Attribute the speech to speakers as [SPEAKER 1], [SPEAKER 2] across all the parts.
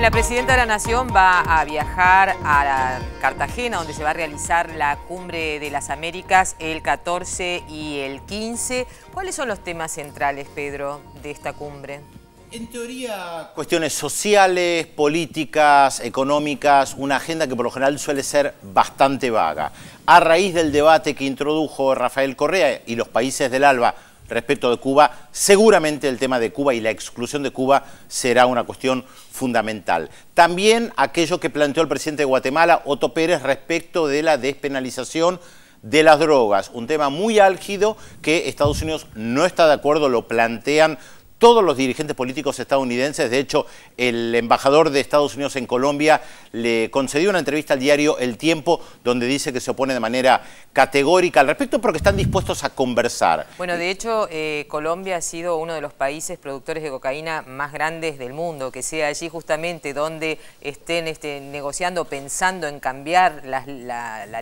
[SPEAKER 1] la presidenta de la Nación va a viajar a Cartagena, donde se va a realizar la Cumbre de las Américas el 14 y el 15. ¿Cuáles son los temas centrales, Pedro, de esta cumbre? En
[SPEAKER 2] teoría, cuestiones sociales, políticas, económicas, una agenda que por lo general suele ser bastante vaga. A raíz del debate que introdujo Rafael Correa y los países del ALBA respecto de Cuba, seguramente el tema de Cuba y la exclusión de Cuba será una cuestión fundamental. También aquello que planteó el presidente de Guatemala, Otto Pérez, respecto de la despenalización de las drogas, un tema muy álgido que Estados Unidos no está de acuerdo, lo plantean todos los dirigentes políticos estadounidenses. De hecho, el embajador de Estados Unidos en Colombia le concedió una entrevista al diario El Tiempo, donde dice que se opone de manera categórica al respecto, porque están dispuestos a conversar.
[SPEAKER 1] Bueno, de hecho, eh, Colombia ha sido uno de los países productores de cocaína más grandes del mundo, que sea allí justamente donde estén este, negociando, pensando en cambiar la,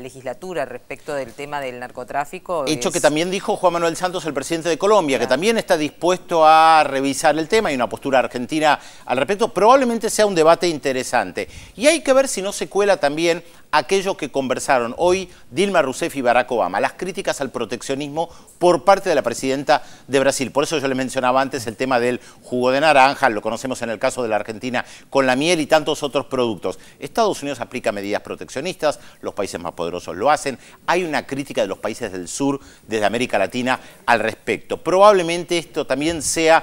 [SPEAKER 1] legislatura respecto del tema del narcotráfico. Hecho que
[SPEAKER 2] también dijo Juan Manuel Santos, el presidente de Colombia, que también está dispuesto a revisar el tema, y una postura argentina al respecto, probablemente sea un debate interesante. Y hay que ver si no se cuela también aquello que conversaron hoy Dilma Rousseff y Barack Obama, las críticas al proteccionismo por parte de la presidenta de Brasil. Por eso yo le mencionaba antes el tema del jugo de naranja, lo conocemos en el caso de la Argentina con la miel y tantos otros productos. Estados Unidos aplica medidas proteccionistas, los países más poderosos lo hacen, hay una crítica de los países del sur, desde América Latina, al respecto. Probablemente esto también sea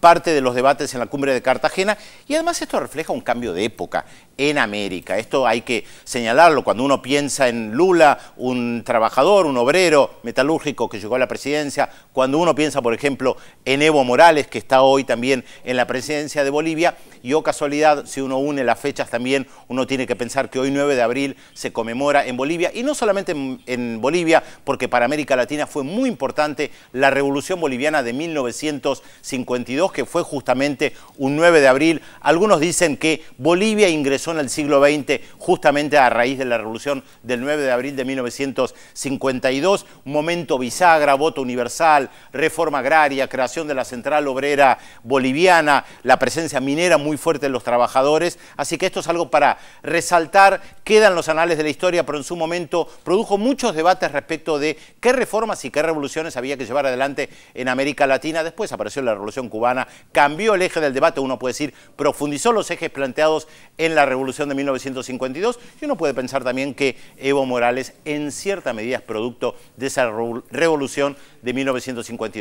[SPEAKER 2] parte de los debates en la cumbre de Cartagena y además esto refleja un cambio de época en América. Esto hay que señalarlo cuando uno piensa en Lula, un trabajador, un obrero metalúrgico que llegó a la presidencia, cuando uno piensa, por ejemplo, en Evo Morales, que está hoy también en la presidencia de Bolivia, y o oh casualidad, si uno une las fechas también, uno tiene que pensar que hoy 9 de abril se conmemora en Bolivia, y no solamente en Bolivia, porque para América Latina fue muy importante la revolución boliviana de 1952, que fue justamente un 9 de abril. Algunos dicen que Bolivia ingresó en el siglo XX justamente a raíz de la revolución del 9 de abril de 1952, momento bisagra, voto universal, reforma agraria, creación de la central obrera boliviana, la presencia minera muy fuerte de los trabajadores. Así que esto es algo para resaltar, quedan los anales de la historia, pero en su momento produjo muchos debates respecto de qué reformas y qué revoluciones había que llevar adelante en América Latina. Después apareció la revolución cubana cambió el eje del debate, uno puede decir, profundizó los ejes planteados en la Revolución de 1952 y uno puede pensar también que Evo Morales en cierta medida es producto de esa revolución de 1952.